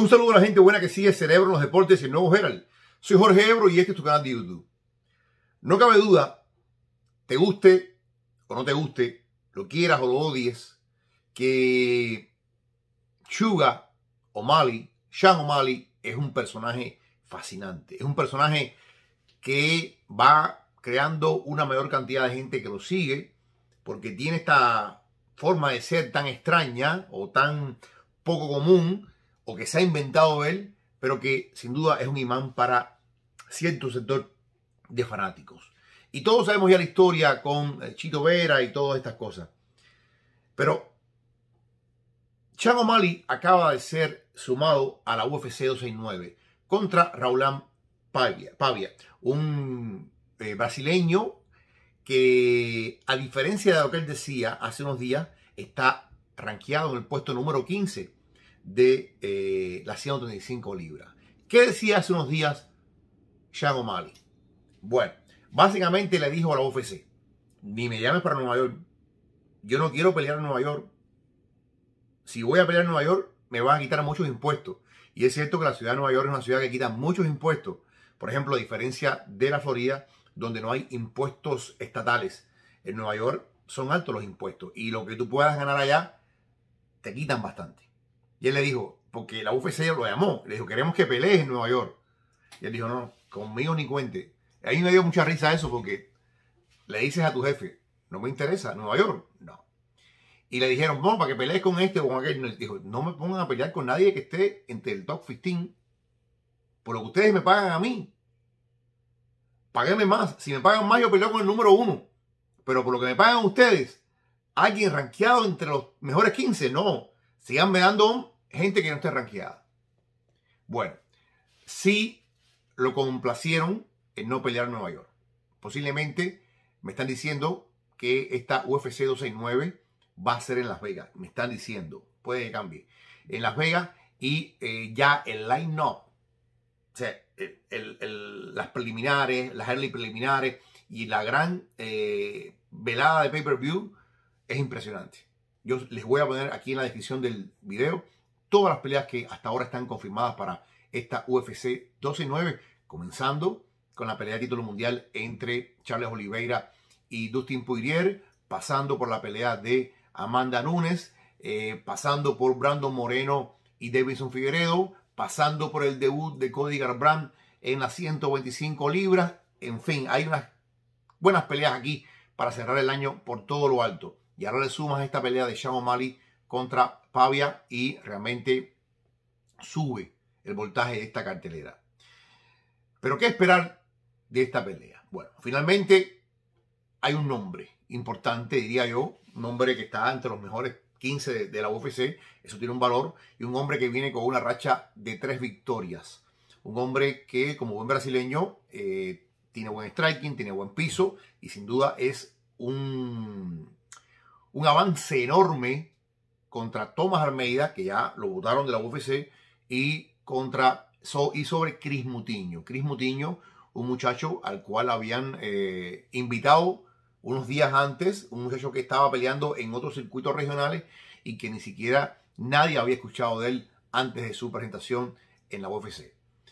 Un saludo a la gente buena que sigue Cerebro en los Deportes y el Nuevo Herald. Soy Jorge Ebro y este es tu canal de YouTube. No cabe duda, te guste o no te guste, lo quieras o lo odies, que Chuga O'Malley, Sean O'Malley, es un personaje fascinante. Es un personaje que va creando una mayor cantidad de gente que lo sigue, porque tiene esta forma de ser tan extraña o tan poco común o que se ha inventado él, pero que sin duda es un imán para cierto sector de fanáticos. Y todos sabemos ya la historia con eh, Chito Vera y todas estas cosas. Pero Chan Mali acaba de ser sumado a la UFC 269 contra Raulán Pavia, Pavia un eh, brasileño que, a diferencia de lo que él decía hace unos días, está rankeado en el puesto número 15 de eh, las 135 libras. ¿Qué decía hace unos días Sean Mali Bueno, básicamente le dijo a la OFC: ni me llames para Nueva York, yo no quiero pelear en Nueva York. Si voy a pelear en Nueva York, me van a quitar muchos impuestos. Y es cierto que la ciudad de Nueva York es una ciudad que quita muchos impuestos. Por ejemplo, a diferencia de la Florida, donde no hay impuestos estatales. En Nueva York son altos los impuestos. Y lo que tú puedas ganar allá, te quitan bastante. Y él le dijo, porque la UFC lo llamó, le dijo, queremos que pelees en Nueva York. Y él dijo, no, conmigo ni cuente. ahí me dio mucha risa eso porque le dices a tu jefe, no me interesa, Nueva York, no. Y le dijeron, no, para que pelees con este o con aquel. Y dijo, no me pongan a pelear con nadie que esté entre el top 15 por lo que ustedes me pagan a mí. Págueme más. Si me pagan más, yo peleo con el número uno. Pero por lo que me pagan ustedes, alguien rankeado entre los mejores 15, no. Sigan dando gente que no esté ranqueada. Bueno, sí lo complacieron en no pelear en Nueva York. Posiblemente me están diciendo que esta UFC 269 va a ser en Las Vegas. Me están diciendo, puede que cambie. En Las Vegas y eh, ya el line-up, las preliminares, las early preliminares y la gran eh, velada de pay-per-view es impresionante. Yo les voy a poner aquí en la descripción del video todas las peleas que hasta ahora están confirmadas para esta UFC 12-9, comenzando con la pelea de título mundial entre Charles Oliveira y Dustin Poirier, pasando por la pelea de Amanda Nunes, eh, pasando por Brandon Moreno y Davidson Figueredo, pasando por el debut de Cody Garbrandt en las 125 libras. En fin, hay unas buenas peleas aquí para cerrar el año por todo lo alto. Y ahora le sumas esta pelea de Sean O'Malley contra Pavia y realmente sube el voltaje de esta cartelera. Pero ¿qué esperar de esta pelea? Bueno, finalmente hay un nombre importante, diría yo, un hombre que está entre los mejores 15 de, la UFC, eso tiene un valor, y un hombre que viene con una racha de tres victorias. Un hombre que, como buen brasileño, eh, tiene buen striking, tiene buen piso y sin duda es un, un avance enorme contra Thomas Almeida, que ya lo votaron de la UFC, y contra y sobre Cris Mutiño. Cris Mutiño, un muchacho al cual habían eh, invitado unos días antes, un muchacho que estaba peleando en otros circuitos regionales y que ni siquiera nadie había escuchado de él antes de su presentación en la UFC.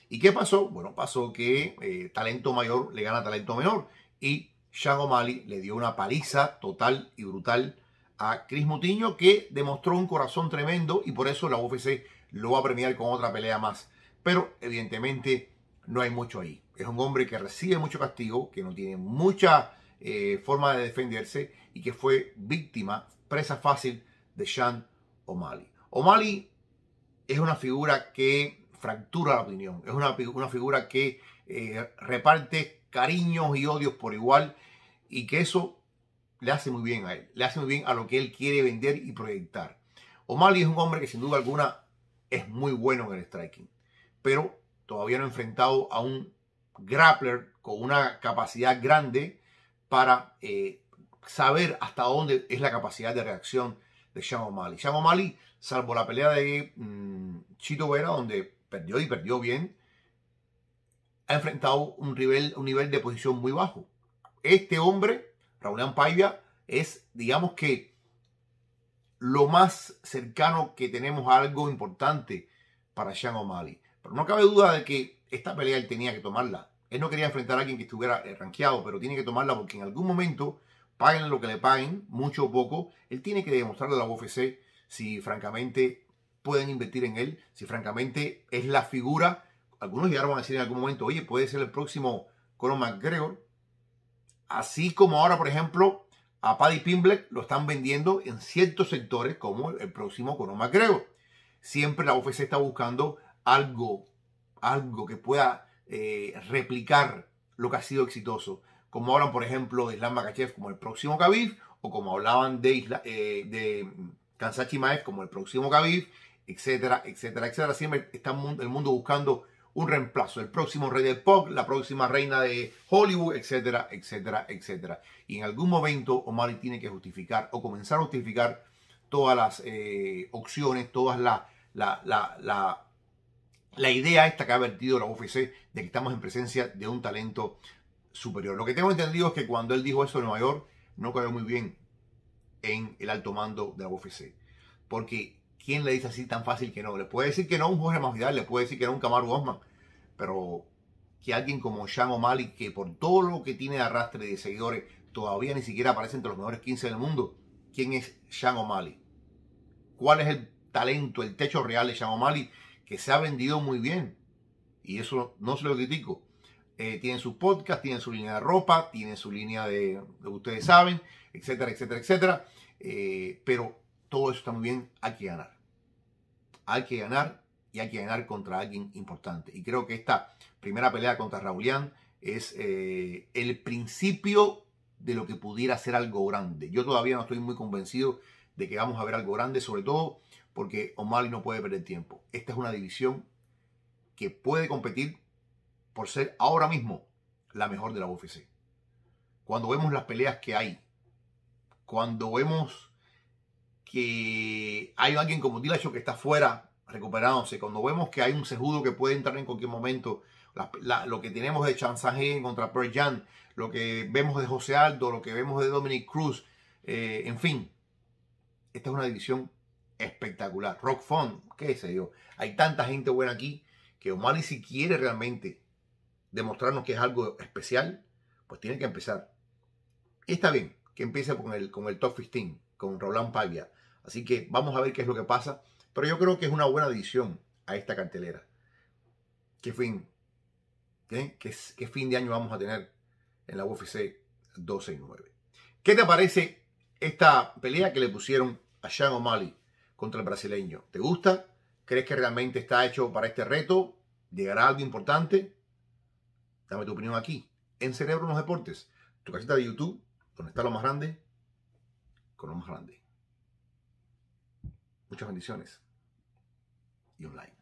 ¿Y qué pasó? Bueno, pasó que eh, talento mayor le gana talento menor y Shango Mali le dio una paliza total y brutal a Chris Mutiño, que demostró un corazón tremendo y por eso la UFC lo va a premiar con otra pelea más. Pero evidentemente no hay mucho ahí. Es un hombre que recibe mucho castigo, que no tiene mucha eh, forma de defenderse y que fue víctima, presa fácil de Sean O'Malley. O'Malley es una figura que fractura la opinión, es una, una figura que eh, reparte cariños y odios por igual y que eso le hace muy bien a él, le hace muy bien a lo que él quiere vender y proyectar. O'Malley es un hombre que sin duda alguna es muy bueno en el striking, pero todavía no ha enfrentado a un grappler con una capacidad grande para eh, saber hasta dónde es la capacidad de reacción de Sean O'Malley. Sean O'Malley, salvo la pelea de mm, Chito Vera, donde perdió y perdió bien, ha enfrentado un nivel, un nivel de posición muy bajo. Este hombre Raúl Paiva es, digamos que, lo más cercano que tenemos a algo importante para Sean O'Malley. Pero no cabe duda de que esta pelea él tenía que tomarla. Él no quería enfrentar a alguien que estuviera eh, rankeado, pero tiene que tomarla porque en algún momento, paguen lo que le paguen, mucho o poco, él tiene que demostrarle a la UFC si francamente pueden invertir en él, si francamente es la figura. Algunos llegaron a decir en algún momento, oye, puede ser el próximo Conor McGregor, Así como ahora, por ejemplo, a Paddy Pimblet lo están vendiendo en ciertos sectores como el próximo Conor McGregor. Siempre la UFC está buscando algo, algo que pueda eh, replicar lo que ha sido exitoso. Como hablan, por ejemplo, de Islam Makachev como el próximo Khabib, o como hablaban de, Isla, eh, de Kansachi Maez como el próximo Khabib, etcétera, etcétera, etcétera. Siempre está el mundo buscando un reemplazo, el próximo rey del pop, la próxima reina de Hollywood, etcétera, etcétera, etcétera. Y en algún momento omar tiene que justificar o comenzar a justificar todas las eh, opciones, todas las... La, idea esta que ha vertido la UFC de que estamos en presencia de un talento superior. Lo que tengo entendido es que cuando él dijo eso en Nueva York, no cayó muy bien en el alto mando de la UFC. Porque, ¿quién le dice así tan fácil que no? Le puede decir que no un Jorge Masvidal, le puede decir que no un Camaro Guzmán, pero que alguien como Sean O'Malley, que por todo lo que tiene de arrastre de seguidores, todavía ni siquiera aparece entre los mejores 15 del mundo. ¿Quién es Sean O'Malley? ¿Cuál es el talento, el techo real de Sean O'Malley? Que se ha vendido muy bien. Y eso no se lo critico. Eh, tiene tienen sus tiene su línea de ropa, tiene su línea de, ustedes saben, etcétera, etcétera, etcétera. Eh, pero todo eso está muy bien, hay que ganar. Hay que ganar y hay que ganar contra alguien importante. Y creo que esta primera pelea contra Raulian es eh, el principio de lo que pudiera ser algo grande. Yo todavía no estoy muy convencido de que vamos a ver algo grande, sobre todo porque O'Malley no puede perder tiempo. Esta es una división que puede competir por ser ahora mismo la mejor de la UFC. Cuando vemos las peleas que hay, cuando vemos que hay alguien como Dillashaw que está fuera recuperándose, cuando vemos que hay un sejudo que puede entrar en cualquier momento, lo que tenemos de Heen contra Per Jan, lo que vemos de José Aldo, lo que vemos de Dominic Cruz, eh, en fin, esta es una división espectacular. Rock Fun, qué sé yo, hay tanta gente buena aquí que y si quiere realmente demostrarnos que es algo especial, pues tiene que empezar. está bien que empiece con el, con el top 15, con Roland Paglia. Así que vamos a ver qué es lo que pasa. Pero yo creo que es una buena adición a esta cartelera. ¿Qué fin? ¿eh? ¿Qué, fin de año vamos a tener en la UFC 269? ¿Qué te parece esta pelea que le pusieron a Sean O'Malley contra el brasileño? ¿Te gusta? ¿Crees que realmente está hecho para este reto? ¿Llegará algo importante? Dame tu opinión aquí, en Cerebro en los Deportes, tu casita de YouTube, donde está lo más grande, con lo más grande. Muchas bendiciones y un like.